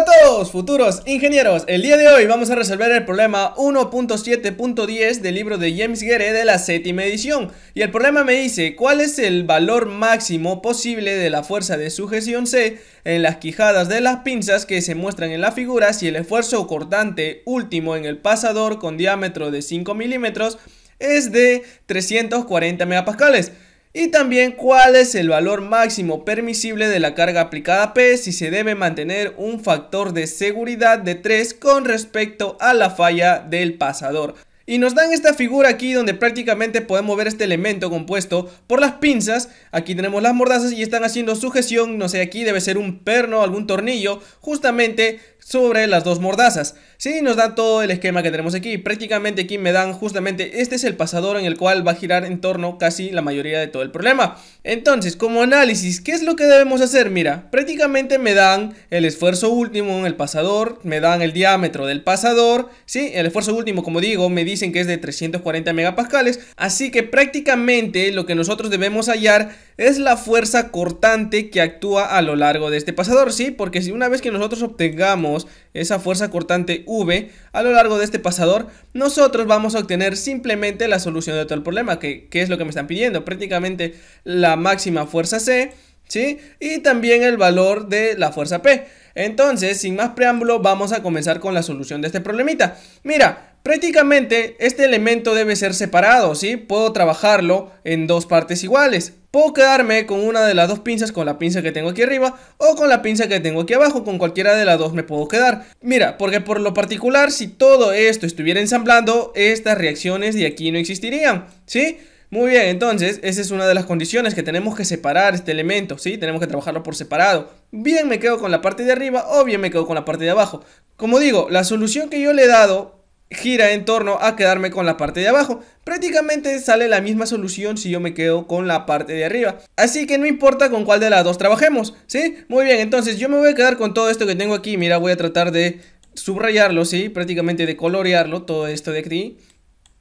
Hola a todos, futuros ingenieros. El día de hoy vamos a resolver el problema 1.7.10 del libro de James Gere de la séptima edición. Y el problema me dice, ¿cuál es el valor máximo posible de la fuerza de sujeción C en las quijadas de las pinzas que se muestran en la figura si el esfuerzo cortante último en el pasador con diámetro de 5 milímetros es de 340 megapascales? Y también cuál es el valor máximo permisible de la carga aplicada P si se debe mantener un factor de seguridad de 3 con respecto a la falla del pasador. Y nos dan esta figura aquí donde prácticamente podemos ver este elemento compuesto por las pinzas. Aquí tenemos las mordazas y están haciendo sujeción, no sé, aquí debe ser un perno, algún tornillo, justamente sobre las dos mordazas. Sí, nos da todo el esquema que tenemos aquí. Prácticamente aquí me dan justamente, este es el pasador en el cual va a girar en torno casi la mayoría de todo el problema. Entonces, como análisis, ¿qué es lo que debemos hacer? Mira, prácticamente me dan el esfuerzo último en el pasador, me dan el diámetro del pasador, sí, el esfuerzo último, como digo, me dicen que es de 340 megapascales, así que prácticamente lo que nosotros debemos hallar es la fuerza cortante que actúa a lo largo de este pasador, sí, porque si una vez que nosotros obtengamos esa fuerza cortante V a lo largo de este pasador, nosotros vamos a obtener simplemente la solución de todo el problema, que, es lo que me están pidiendo, prácticamente la máxima fuerza C, ¿sí? Y también el valor de la fuerza P. Entonces, sin más preámbulo, vamos a comenzar con la solución de este problemita. Mira, Prácticamente este elemento debe ser separado, ¿sí? Puedo trabajarlo en dos partes iguales. Puedo quedarme con una de las dos pinzas, con la pinza que tengo aquí arriba o con la pinza que tengo aquí abajo, con cualquiera de las dos me puedo quedar. Mira, porque por lo particular, si todo esto estuviera ensamblando, estas reacciones de aquí no existirían, ¿sí? Muy bien, entonces, esa es una de las condiciones que tenemos que separar este elemento, ¿sí? Tenemos que trabajarlo por separado. Bien me quedo con la parte de arriba o bien me quedo con la parte de abajo. Como digo, la solución que yo le he dado gira en torno a quedarme con la parte de abajo. Prácticamente sale la misma solución si yo me quedo con la parte de arriba. Así que no importa con cuál de las dos trabajemos, ¿sí? Muy bien, entonces yo me voy a quedar con todo esto que tengo aquí. Mira, voy a tratar de subrayarlo, ¿sí? Prácticamente de colorearlo, todo esto de aquí.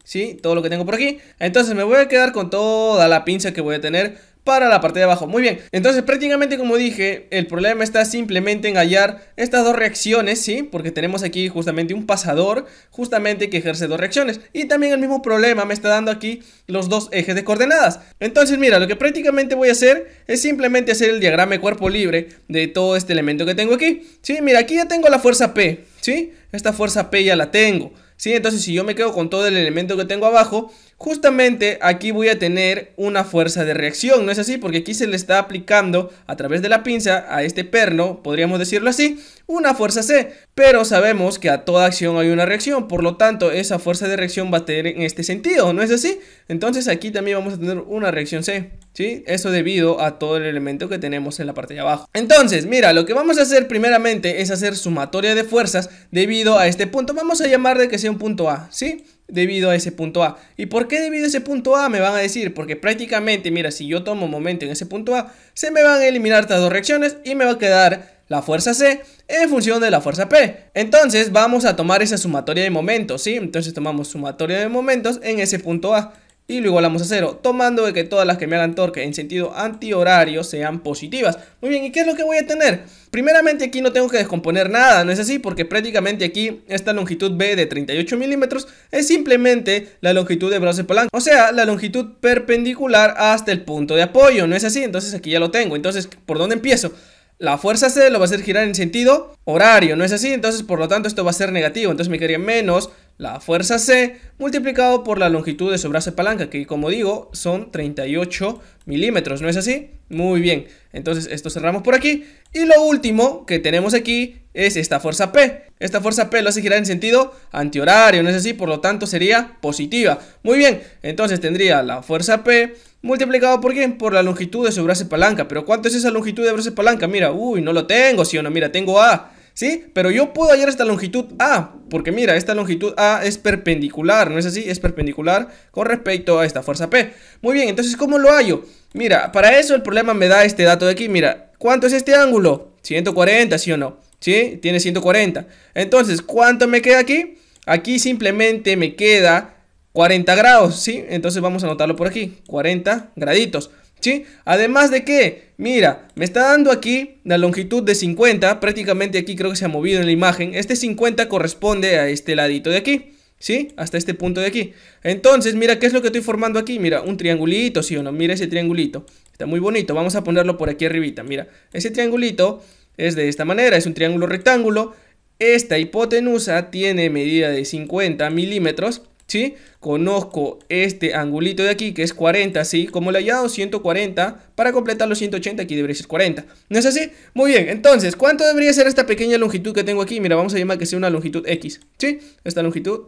¿Sí? Todo lo que tengo por aquí. Entonces me voy a quedar con toda la pinza que voy a tener para la parte de abajo. Muy bien, entonces prácticamente como dije, el problema está simplemente en hallar estas dos reacciones, ¿sí? Porque tenemos aquí justamente un pasador, justamente que ejerce dos reacciones. Y también el mismo problema me está dando aquí los dos ejes de coordenadas. Entonces mira, lo que prácticamente voy a hacer es simplemente hacer el diagrama de cuerpo libre de todo este elemento que tengo aquí. Sí, mira, aquí ya tengo la fuerza P, ¿sí? Esta fuerza P ya la tengo. ¿Sí? Entonces si yo me quedo con todo el elemento que tengo abajo, Justamente aquí voy a tener una fuerza de reacción, ¿no es así? Porque aquí se le está aplicando a través de la pinza a este perno, podríamos decirlo así, una fuerza C. Pero sabemos que a toda acción hay una reacción, por lo tanto esa fuerza de reacción va a tener en este sentido, ¿no es así? Entonces aquí también vamos a tener una reacción C, ¿sí? Eso debido a todo el elemento que tenemos en la parte de abajo. Entonces, mira, lo que vamos a hacer primeramente es hacer sumatoria de fuerzas debido a este punto. Vamos a llamar de que sea un punto A, ¿sí? debido a ese punto A. ¿Y por qué debido a ese punto A? Me van a decir, porque prácticamente, mira, si yo tomo momento en ese punto A, se me van a eliminar estas dos reacciones y me va a quedar la fuerza C en función de la fuerza P. Entonces vamos a tomar esa sumatoria de momentos, ¿sí? Entonces tomamos sumatoria de momentos en ese punto A y lo igualamos a cero, tomando de que todas las que me hagan torque en sentido antihorario sean positivas. Muy bien, ¿y qué es lo que voy a tener? Primeramente aquí no tengo que descomponer nada, ¿no es así? Porque prácticamente aquí esta longitud B de 38 milímetros es simplemente la longitud de brazo de palanca, o sea, la longitud perpendicular hasta el punto de apoyo, ¿no es así? Entonces aquí ya lo tengo, entonces ¿por dónde empiezo? La fuerza C lo va a hacer girar en sentido horario, ¿no es así? Entonces por lo tanto esto va a ser negativo, entonces me quedaría menos la fuerza C multiplicado por la longitud de su brazo de palanca, que como digo son 38 milímetros, ¿no es así? Muy bien, entonces esto cerramos por aquí. Y lo último que tenemos aquí es esta fuerza P. Esta fuerza P lo hace girar en sentido antihorario, ¿no es así? Por lo tanto sería positiva. Muy bien, entonces tendría la fuerza P multiplicado por quién? Por la longitud de su brazo de palanca. Pero ¿cuánto es esa longitud de brazo de palanca? Mira, uy, no lo tengo, sí o no, mira, tengo A. ¿sí? Pero yo puedo hallar esta longitud A, porque mira, esta longitud A es perpendicular, ¿no es así? Es perpendicular con respecto a esta fuerza P. Muy bien, entonces, ¿cómo lo hallo? Mira, para eso el problema me da este dato de aquí, mira, ¿cuánto es este ángulo? 140, ¿sí o no? ¿Sí? Tiene 140. Entonces, ¿cuánto me queda aquí? Aquí simplemente me queda 40 grados, ¿sí? Entonces vamos a anotarlo por aquí, 40 graditos. ¿Sí? Además de que, mira, me está dando aquí la longitud de 50, prácticamente aquí creo que se ha movido en la imagen. Este 50 corresponde a este ladito de aquí, ¿sí? Hasta este punto de aquí. Entonces, mira, ¿qué es lo que estoy formando aquí? Mira, un triangulito, ¿sí o no? Mira ese triangulito. Está muy bonito, vamos a ponerlo por aquí arribita, mira. Ese triangulito es de esta manera, es un triángulo rectángulo. Esta hipotenusa tiene medida de 50 milímetros. ¿sí? Conozco este angulito de aquí que es 40, ¿sí? Como le he hallado 140, para completar los 180 aquí debería ser 40. ¿No es así? Muy bien, entonces, ¿cuánto debería ser esta pequeña longitud que tengo aquí? Mira, vamos a llamar que sea una longitud X, ¿sí? Esta longitud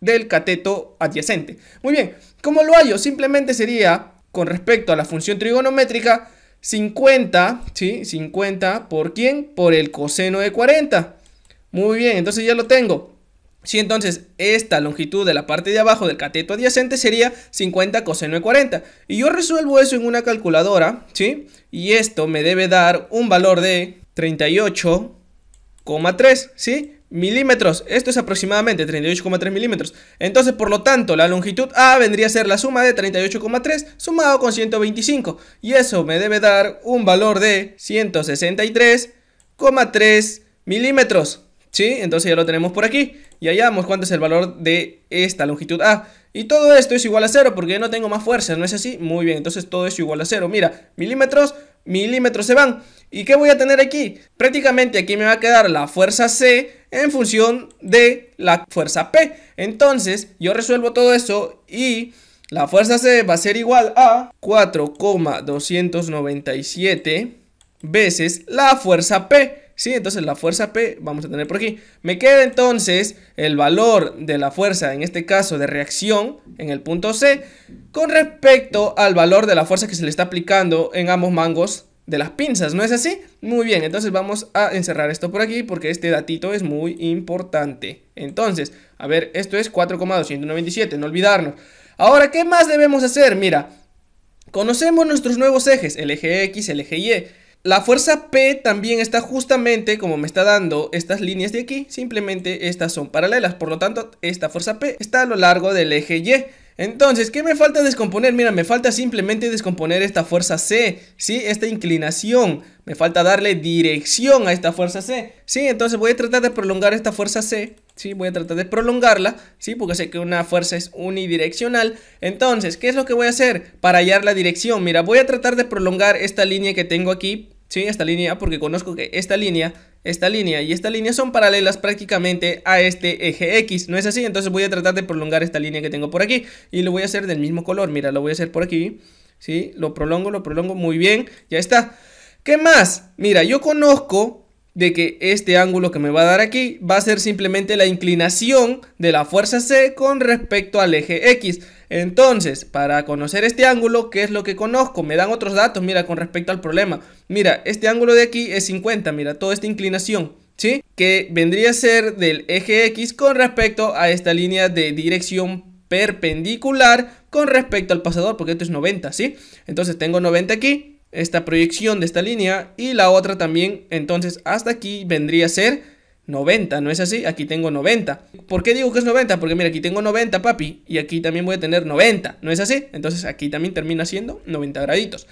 del cateto adyacente. Muy bien, ¿cómo lo hallo? Simplemente sería, con respecto a la función trigonométrica, 50, ¿sí? 50, ¿por quién? Por el coseno de 40. Muy bien, entonces ya lo tengo. Si entonces esta longitud de la parte de abajo del cateto adyacente sería 50 coseno de 40. Y yo resuelvo eso en una calculadora, ¿sí? Y esto me debe dar un valor de 38,3, ¿sí? Milímetros, esto es aproximadamente 38,3 milímetros. Entonces, por lo tanto, la longitud A vendría a ser la suma de 38,3 sumado con 125. Y eso me debe dar un valor de 163,3 milímetros. Entonces ya lo tenemos por aquí y hallamos cuánto es el valor de esta longitud A. Y todo esto es igual a cero porque yo no tengo más fuerza, ¿no es así? Muy bien, entonces todo es igual a cero. Mira, milímetros, milímetros se van. ¿Y qué voy a tener aquí? Prácticamente aquí me va a quedar la fuerza C en función de la fuerza P. Entonces yo resuelvo todo eso y... La fuerza C va a ser igual a 4,297 veces la fuerza P. ¿sí? Entonces la fuerza P vamos a tener por aquí. Me queda entonces el valor de la fuerza, en este caso de reacción, en el punto C, con respecto al valor de la fuerza que se le está aplicando en ambos mangos de las pinzas, ¿no es así? Muy bien, entonces vamos a encerrar esto por aquí porque este datito es muy importante. Entonces, a ver, esto es 4,297, no olvidarnos. Ahora, ¿qué más debemos hacer? Mira, conocemos nuestros nuevos ejes, el eje X, el eje Y. La fuerza P también está justamente como me está dando estas líneas de aquí, simplemente estas son paralelas, por lo tanto esta fuerza P está a lo largo del eje Y. Entonces, ¿qué me falta descomponer? Mira, me falta simplemente descomponer esta fuerza C, ¿sí? Esta inclinación, me falta darle dirección a esta fuerza C, ¿sí? Entonces voy a tratar de prolongar esta fuerza C, ¿sí? Voy a tratar de prolongarla, ¿sí? Porque sé que una fuerza es unidireccional. Entonces, ¿qué es lo que voy a hacer para hallar la dirección? Mira, voy a tratar de prolongar esta línea que tengo aquí, ¿sí? Esta línea, porque conozco que esta línea, esta línea y esta línea son paralelas prácticamente a este eje X, ¿no es así? Entonces voy a tratar de prolongar esta línea que tengo por aquí y lo voy a hacer del mismo color, mira, lo voy a hacer por aquí, ¿sí? Lo prolongo, lo prolongo, muy bien, ya está. ¿Qué más? Mira, yo conozco de que este ángulo que me va a dar aquí va a ser simplemente la inclinación de la fuerza C con respecto al eje X. Entonces, para conocer este ángulo, ¿qué es lo que conozco? Me dan otros datos, mira, con respecto al problema. Mira, este ángulo de aquí es 50, mira, toda esta inclinación, ¿sí? Que vendría a ser del eje X con respecto a esta línea de dirección perpendicular con respecto al pasador, porque esto es 90, ¿sí? Entonces tengo 90 aquí, esta proyección de esta línea y la otra también, entonces hasta aquí vendría a ser 90, ¿no es así? Aquí tengo 90. ¿Por qué digo que es 90? Porque mira, aquí tengo 90, papi, y aquí también voy a tener 90, ¿no es así? Entonces aquí también termina siendo 90 graditos.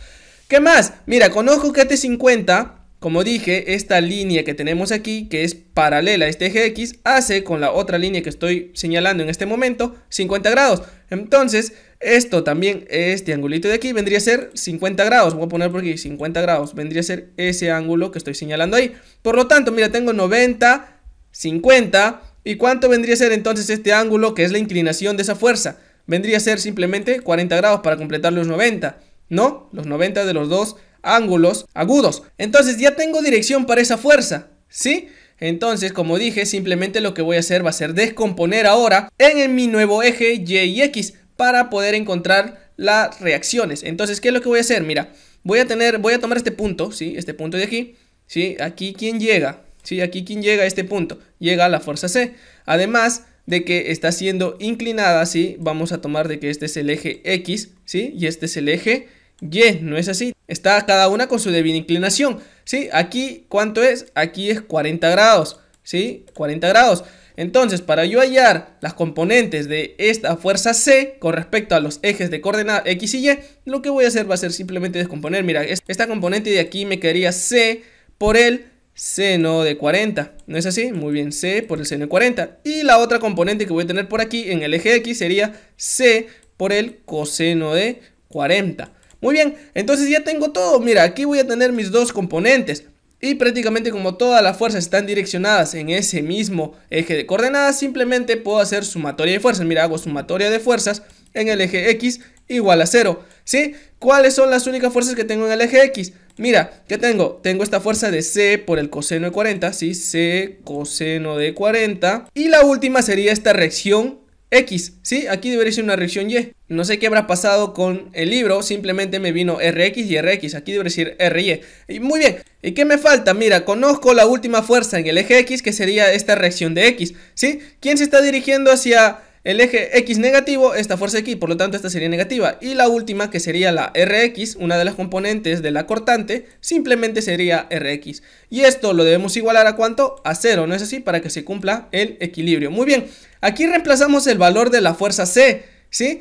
¿Qué más? Mira, conozco que este 50 como dije, esta línea que tenemos aquí, que es paralela a este eje X, hace con la otra línea que estoy señalando en este momento 50 grados. Entonces, esto también, este angulito de aquí, vendría a ser 50 grados. Voy a poner por aquí 50 grados. Vendría a ser ese ángulo que estoy señalando ahí. Por lo tanto, mira, tengo 90, 50. ¿Y cuánto vendría a ser entonces este ángulo que es la inclinación de esa fuerza? Vendría a ser simplemente 40 grados para completar los 90, ¿no? Los 90 de los dos ángulos agudos. Entonces ya tengo dirección para esa fuerza, ¿sí? Entonces, como dije, simplemente lo que voy a hacer va a ser descomponer ahora en, mi nuevo eje Y y X para poder encontrar las reacciones. Entonces, ¿qué es lo que voy a hacer? Mira, voy a tener, voy a tomar este punto, ¿sí? Este punto de aquí, ¿sí? Aquí quien llega, ¿sí? Aquí quien llega a este punto, llega a la fuerza C. Además de que está siendo inclinada, ¿sí? Vamos a tomar de que este es el eje X, ¿sí? Y este es el eje y, ¿no es así? Está cada una con su debida inclinación, ¿sí? Aquí, ¿cuánto es? Aquí es 40 grados, ¿sí? 40 grados. Entonces, para yo hallar las componentes de esta fuerza C con respecto a los ejes de coordenada X y Y, lo que voy a hacer va a ser simplemente descomponer. Mira, esta componente de aquí me quedaría C por el seno de 40. ¿No es así? Muy bien, C por el seno de 40. Y la otra componente que voy a tener por aquí en el eje X sería C por el coseno de 40. Muy bien, entonces ya tengo todo. Mira, aquí voy a tener mis dos componentes. Y prácticamente como todas las fuerzas están direccionadas en ese mismo eje de coordenadas, simplemente puedo hacer sumatoria de fuerzas. Mira, hago sumatoria de fuerzas en el eje X igual a 0. ¿Sí? ¿Cuáles son las únicas fuerzas que tengo en el eje X? Mira, ¿qué tengo? Tengo esta fuerza de C por el coseno de 40, ¿sí? C coseno de 40. Y la última sería esta reacción X, ¿sí? Aquí debería ser una reacción Y. No sé qué habrá pasado con el libro, simplemente me vino RX y RX, aquí debe decir RY. Y muy bien, ¿y qué me falta? Mira, conozco la última fuerza en el eje X, que sería esta reacción de X, ¿sí? ¿Quién se está dirigiendo hacia el eje X negativo? Esta fuerza aquí, por lo tanto esta sería negativa. Y la última, que sería la RX, una de las componentes de la cortante, simplemente sería RX. Y esto lo debemos igualar a cuánto? A cero, ¿no es así? Para que se cumpla el equilibrio. Muy bien, aquí reemplazamos el valor de la fuerza C, ¿sí? sí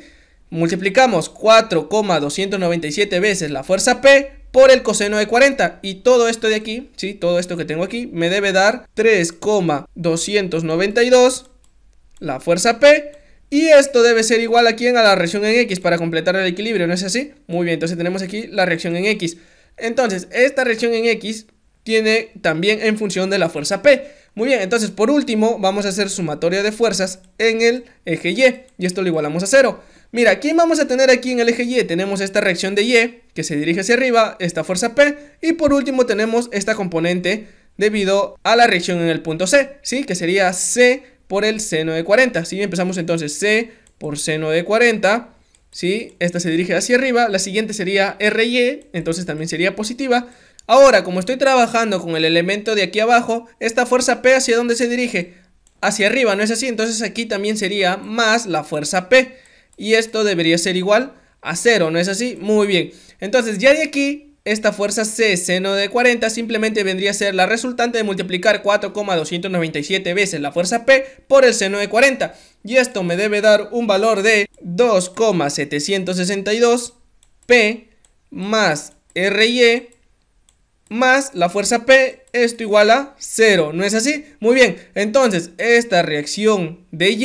Multiplicamos 4,297 veces la fuerza P por el coseno de 40. Y todo esto de aquí, ¿sí? Todo esto que tengo aquí me debe dar 3,292 la fuerza P. Y esto debe ser igual aquí a la reacción en X para completar el equilibrio, ¿no es así? Muy bien, entonces tenemos aquí la reacción en X. Entonces, esta reacción en X tiene también en función de la fuerza P. Muy bien, entonces por último vamos a hacer sumatoria de fuerzas en el eje Y. Y esto lo igualamos a cero. Mira, ¿quién vamos a tener aquí en el eje Y? Tenemos esta reacción de Y, que se dirige hacia arriba, esta fuerza P, y por último tenemos esta componente debido a la reacción en el punto C, ¿sí? Que sería C por el seno de 40, ¿sí? Empezamos entonces C por seno de 40, ¿sí? Esta se dirige hacia arriba, la siguiente sería RY, e, entonces también sería positiva. Ahora, como estoy trabajando con el elemento de aquí abajo, esta fuerza P hacia dónde se dirige? Hacia arriba, ¿no es así? Entonces aquí también sería más la fuerza P y esto debería ser igual a 0, ¿no es así? Muy bien, entonces ya de aquí esta fuerza C seno de 40 simplemente vendría a ser la resultante de multiplicar 4,297 veces la fuerza P por el seno de 40 y esto me debe dar un valor de 2,762 P más RY más la fuerza P, esto igual a 0, ¿no es así? Muy bien, entonces esta reacción de Y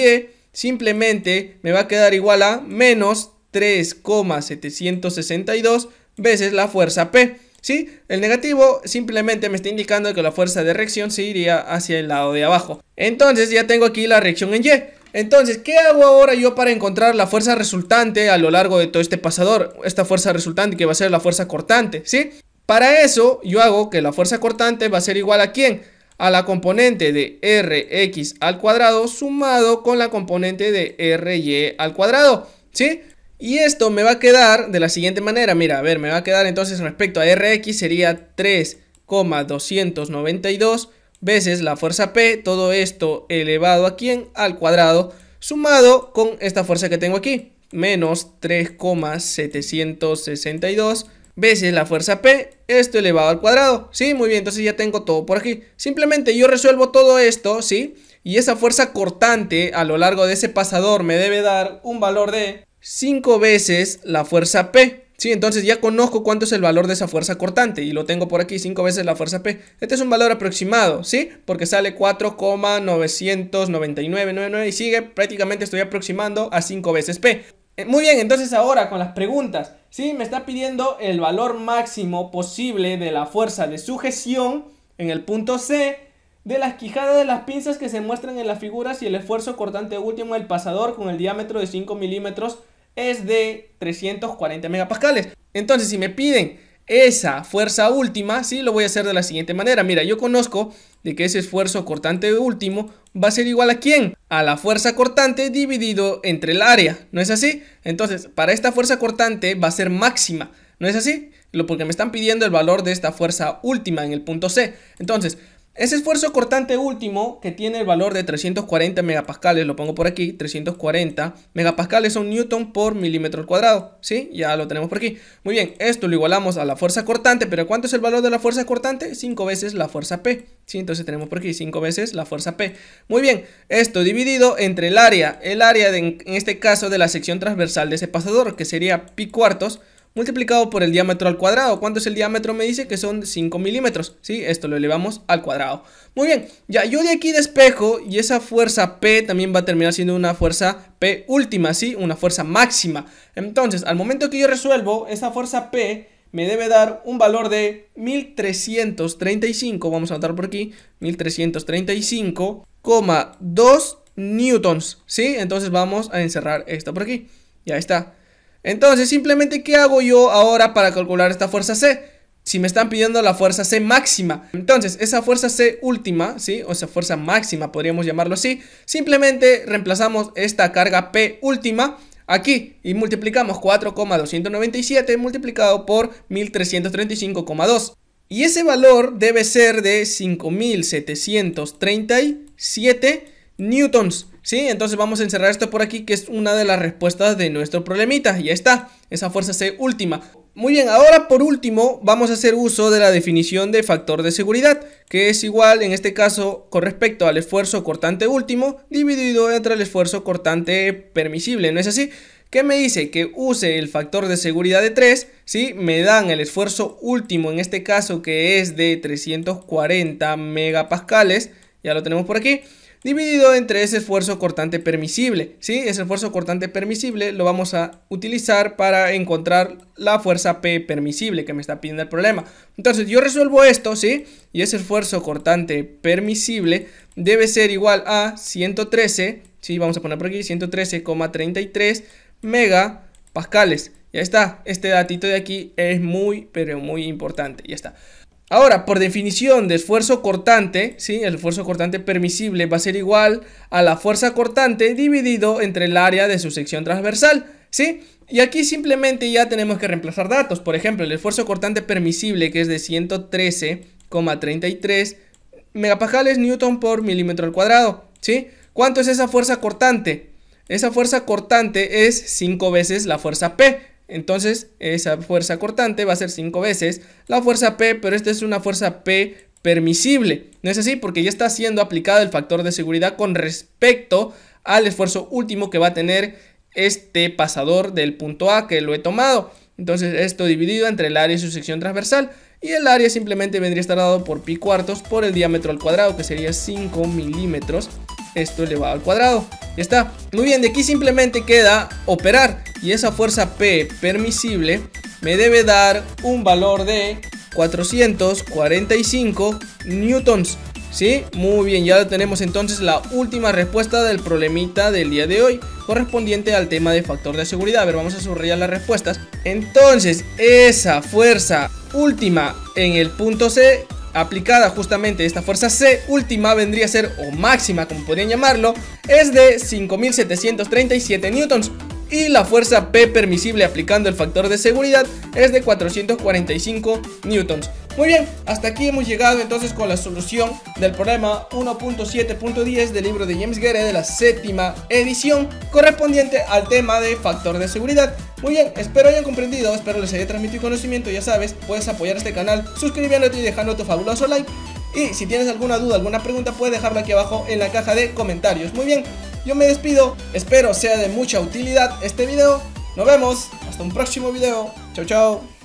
simplemente me va a quedar igual a menos 3,762 veces la fuerza P. ¿Sí? El negativo simplemente me está indicando que la fuerza de reacción se iría hacia el lado de abajo. Entonces ya tengo aquí la reacción en Y. Entonces, ¿qué hago ahora yo para encontrar la fuerza resultante a lo largo de todo este pasador? Esta fuerza resultante que va a ser la fuerza cortante, ¿sí? Para eso yo hago que la fuerza cortante va a ser igual a quién? a la componente de rx al cuadrado sumado con la componente de ry al cuadrado, ¿sí? Y esto me va a quedar de la siguiente manera, mira, a ver, me va a quedar entonces respecto a rx sería 3,292 veces la fuerza P, todo esto elevado a quién, al cuadrado, sumado con esta fuerza que tengo aquí, menos 3,762 veces la fuerza P, esto elevado al cuadrado. Sí, muy bien, entonces ya tengo todo por aquí. Simplemente yo resuelvo todo esto, ¿sí? Y esa fuerza cortante a lo largo de ese pasador me debe dar un valor de 5 veces la fuerza P. Sí, entonces ya conozco cuánto es el valor de esa fuerza cortante y lo tengo por aquí, 5 veces la fuerza P. Este es un valor aproximado, ¿sí? Porque sale 4,99999 y sigue, prácticamente estoy aproximando a 5 veces P. Eh, muy bien, entonces ahora con las preguntas. Sí, me está pidiendo el valor máximo posible de la fuerza de sujeción en el punto C, de las quijadas de las pinzas que se muestran en las figuras y el esfuerzo cortante último del pasador con el diámetro de 5 milímetros es de 340 megapascales. Entonces, si me piden esa fuerza última, sí, lo voy a hacer de la siguiente manera. Mira, yo conozco de que ese esfuerzo cortante último va a ser igual a quién? A la fuerza cortante dividido entre el área, ¿no es así? Entonces, para esta fuerza cortante va a ser máxima, ¿no es así? Lo porque me están pidiendo el valor de esta fuerza última en el punto C. Entonces, ese esfuerzo cortante último, que tiene el valor de 340 megapascales, lo pongo por aquí, 340 megapascales son newton por milímetro cuadrado, ¿sí? Ya lo tenemos por aquí. Muy bien, esto lo igualamos a la fuerza cortante, pero ¿cuánto es el valor de la fuerza cortante? 5 veces la fuerza P, ¿sí? Entonces tenemos por aquí 5 veces la fuerza P. Muy bien, esto dividido entre el área, el área en este caso de la sección transversal de ese pasador, que sería pi cuartos, multiplicado por el diámetro al cuadrado. ¿Cuánto es el diámetro? Me dice que son 5 milímetros, ¿sí? Esto lo elevamos al cuadrado. Muy bien, ya yo de aquí despejo y esa fuerza P también va a terminar siendo una fuerza P última, ¿sí? Una fuerza máxima. Entonces, al momento que yo resuelvo, esa fuerza P me debe dar un valor de 1335, vamos a anotar por aquí, 1335,2 newtons, ¿sí? Entonces vamos a encerrar esto por aquí, ya está. Entonces, simplemente, ¿qué hago yo ahora para calcular esta fuerza C? si me están pidiendo la fuerza C máxima. Entonces, esa fuerza C última, ¿sí? O esa fuerza máxima, podríamos llamarlo así. Simplemente reemplazamos esta carga P última aquí y multiplicamos 4,297 multiplicado por 1335,2. Y ese valor debe ser de 5737 newtons. ¿Sí? Entonces vamos a encerrar esto por aquí, que es una de las respuestas de nuestro problemita. Ya está, esa fuerza C última. Muy bien, ahora por último vamos a hacer uso de la definición de factor de seguridad, que es igual en este caso con respecto al esfuerzo cortante último dividido entre el esfuerzo cortante permisible, ¿no es así? que me dice que use el factor de seguridad de 3, ¿sí? me dan el esfuerzo último en este caso que es de 340 megapascales, ya lo tenemos por aquí, dividido entre ese esfuerzo cortante permisible. ¿sí? Ese esfuerzo cortante permisible lo vamos a utilizar para encontrar la fuerza P permisible que me está pidiendo el problema. Entonces yo resuelvo esto, ¿sí? Y ese esfuerzo cortante permisible debe ser igual a 113, ¿sí? Vamos a poner por aquí 113,33 megapascales. Ya está, este datito de aquí es muy, pero muy importante. Ya está. Ahora, por definición de esfuerzo cortante, ¿sí? el esfuerzo cortante permisible va a ser igual a la fuerza cortante dividido entre el área de su sección transversal. ¿sí? Y aquí simplemente ya tenemos que reemplazar datos. Por ejemplo, el esfuerzo cortante permisible, que es de 113,33 megapascales newton por milímetro al cuadrado. ¿sí? ¿Cuánto es esa fuerza cortante? Esa fuerza cortante es 5 veces la fuerza P. Entonces, esa fuerza cortante va a ser 5 veces la fuerza P, pero esta es una fuerza P permisible. ¿No es así? Porque ya está siendo aplicado el factor de seguridad con respecto al esfuerzo último que va a tener este pasador del punto A que lo he tomado. Entonces esto dividido entre el área y su sección transversal. Y el área simplemente vendría a estar dado por pi cuartos por el diámetro al cuadrado que sería 5 milímetros. Esto elevado al cuadrado. Ya está. Muy bien, de aquí simplemente queda operar y esa fuerza P permisible me debe dar un valor de 445 newtons. ¿Sí? Muy bien, ya tenemos entonces la última respuesta del problemita del día de hoy correspondiente al tema de factor de seguridad. A ver, vamos a subrayar las respuestas. Entonces, esa fuerza última en el punto C aplicada justamente esta fuerza C última vendría a ser o máxima como podrían llamarlo es de 5737 newtons y la fuerza P permisible aplicando el factor de seguridad es de 445 newtons. Muy bien, hasta aquí hemos llegado entonces con la solución del problema 1.7.10 del libro de James Gere de la séptima edición correspondiente al tema de factor de seguridad. Muy bien, espero hayan comprendido, espero les haya transmitido conocimiento, ya sabes, puedes apoyar este canal suscribiéndote y dejando tu fabuloso like. Y si tienes alguna duda, alguna pregunta, puedes dejarla aquí abajo en la caja de comentarios. Muy bien, yo me despido, espero sea de mucha utilidad este video, nos vemos, hasta un próximo video, chao chao.